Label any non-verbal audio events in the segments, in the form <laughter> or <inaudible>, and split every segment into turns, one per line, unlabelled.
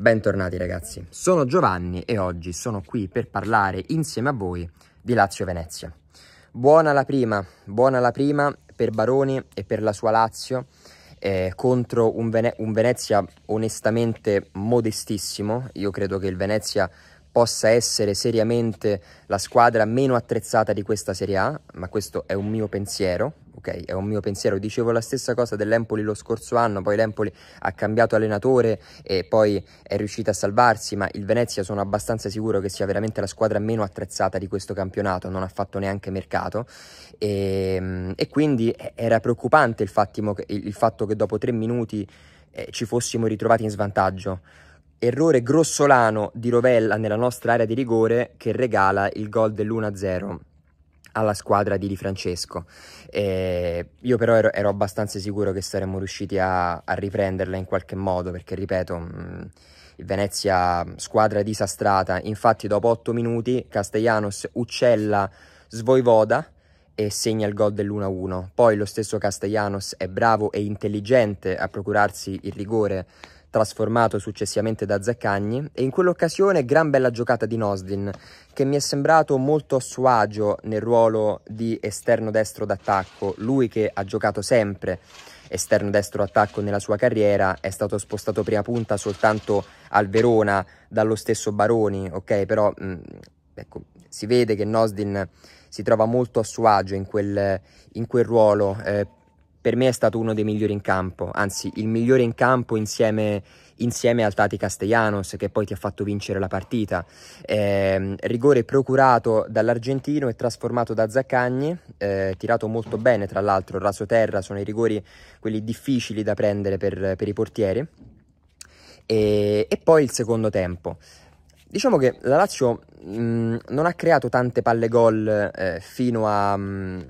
Bentornati ragazzi, sono Giovanni e oggi sono qui per parlare insieme a voi di Lazio-Venezia. Buona la prima, buona la prima per Baroni e per la sua Lazio eh, contro un, Vene un Venezia onestamente modestissimo. Io credo che il Venezia possa essere seriamente la squadra meno attrezzata di questa Serie A, ma questo è un mio pensiero, ok, è un mio pensiero. Dicevo la stessa cosa dell'Empoli lo scorso anno, poi l'Empoli ha cambiato allenatore e poi è riuscita a salvarsi, ma il Venezia sono abbastanza sicuro che sia veramente la squadra meno attrezzata di questo campionato, non ha fatto neanche mercato e, ehm, e quindi era preoccupante il, fattimo, il, fatto che dopo tre minuti eh, ci fossimo ritrovati in svantaggio errore grossolano di Rovella nella nostra area di rigore che regala il gol dell'1-0 alla squadra di Di Francesco. E io però ero, ero, abbastanza sicuro che saremmo riusciti a, a riprenderla in qualche modo, perché ripeto, mh, mm, Venezia squadra disastrata. Infatti dopo otto minuti Castellanos uccella Svoivoda e segna il gol dell'1-1. Poi lo stesso Castellanos è bravo e intelligente a procurarsi il rigore trasformato successivamente da Zaccagni, e in quell'occasione gran bella giocata di Nosdin, che mi è sembrato molto a suo agio nel ruolo di esterno destro d'attacco, lui che ha giocato sempre esterno destro attacco nella sua carriera, è stato spostato prima punta soltanto al Verona dallo stesso Baroni, ok? Però mh, mm, ecco, si vede che Nosdin si trova molto a suo agio in quel, in quel ruolo, eh, per me è stato uno dei migliori in campo, anzi il migliore in campo insieme, insieme al Tati Castellanos che poi ti ha fatto vincere la partita. Eh, rigore procurato dall'argentino e trasformato da Zaccagni, eh, tirato molto bene tra l'altro, raso terra, sono i rigori quelli difficili da prendere per, per i portieri. E, e poi il secondo tempo. Diciamo che la Lazio mh, mm, non ha creato tante palle gol eh, fino a... Mh, mm,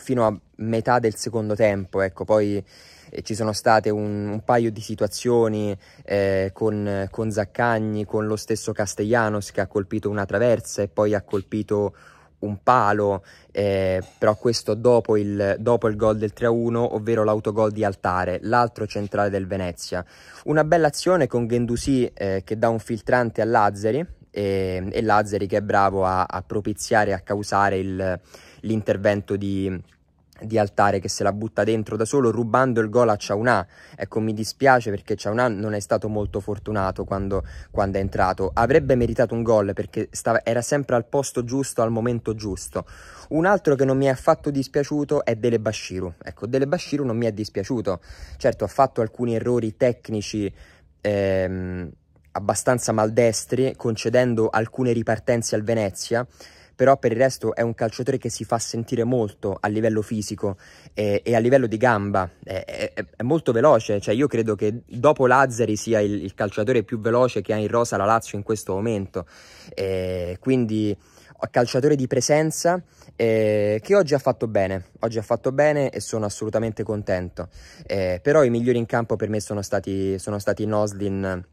fino a metà del secondo tempo, ecco, poi eh, ci sono state un, un paio di situazioni eh, con, con, Zaccagni, con lo stesso Castellanos che ha colpito una traversa e poi ha colpito un palo, eh, però questo dopo il, dopo il gol del 3-1, ovvero l'autogol di Altare, l'altro centrale del Venezia. Una bella azione con Gendusi eh, che dà un filtrante a Lazzari e, eh, e Lazzari che è bravo a, a propiziare e a causare il l'intervento di, di Altare che se la butta dentro da solo rubando il gol a Ciaunà ecco mi dispiace perché Ciaunà non è stato molto fortunato quando, quando è entrato avrebbe meritato un gol perché stava, era sempre al posto giusto al momento giusto un altro che non mi è affatto dispiaciuto è Dele Bashiru ecco Dele Bashiru non mi è dispiaciuto certo ha fatto alcuni errori tecnici ehm, abbastanza maldestri concedendo alcune ripartenze al Venezia però per il resto è un calciatore che si fa sentire molto a livello fisico e, eh, e a livello di gamba, è, è, è, molto veloce, cioè io credo che dopo Lazzari sia il, il, calciatore più veloce che ha in rosa la Lazio in questo momento, e eh, quindi calciatore di presenza eh, che oggi ha fatto bene, oggi ha fatto bene e sono assolutamente contento, eh, però i migliori in campo per me sono stati, sono stati Noslin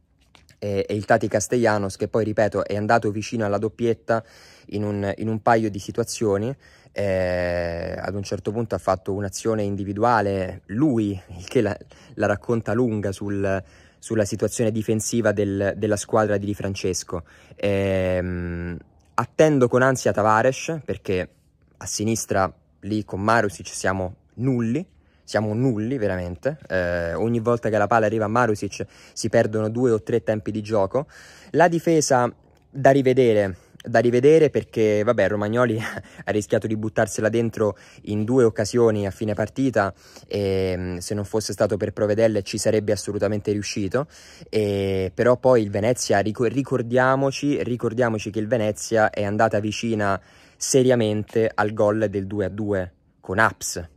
e, e, il Tati Castellanos che poi ripeto è andato vicino alla doppietta in un, in un paio di situazioni eh, ad un certo punto ha fatto un'azione individuale lui che la, la racconta lunga sul, sulla situazione difensiva del, della squadra di Di Francesco eh, attendo con ansia Tavares perché a sinistra lì con Marusic siamo nulli siamo nulli veramente, eh, ogni volta che la palla arriva a Marusic si perdono due o tre tempi di gioco, la difesa da rivedere, da rivedere perché vabbè Romagnoli <laughs> ha rischiato di buttarsela dentro in due occasioni a fine partita e mm, se non fosse stato per Provedelle ci sarebbe assolutamente riuscito e, però poi il Venezia ricordiamoci, ricordiamoci che il Venezia è andata vicina seriamente al gol del 2 a 2 con Aps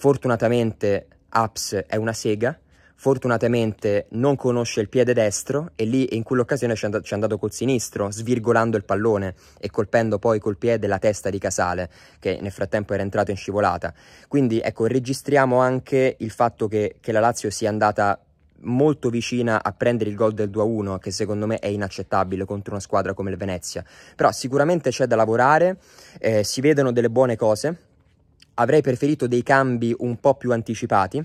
Fortunatamente Apps è una sega, fortunatamente non conosce il piede destro e lì in quell'occasione ci è, andato, andato col sinistro, svirgolando il pallone e colpendo poi col piede la testa di Casale, che nel frattempo era entrato in scivolata. Quindi ecco, registriamo anche il fatto che, che la Lazio sia andata molto vicina a prendere il gol del 2-1 che secondo me è inaccettabile contro una squadra come il Venezia però sicuramente c'è da lavorare eh, si vedono delle buone cose avrei preferito dei cambi un po' più anticipati,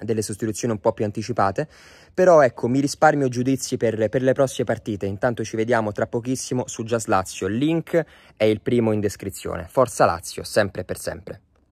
delle sostituzioni un po' più anticipate, però ecco mi risparmio giudizi per, per le prossime partite, intanto ci vediamo tra pochissimo su Jazz Lazio, link è il primo in descrizione, forza Lazio, sempre per sempre.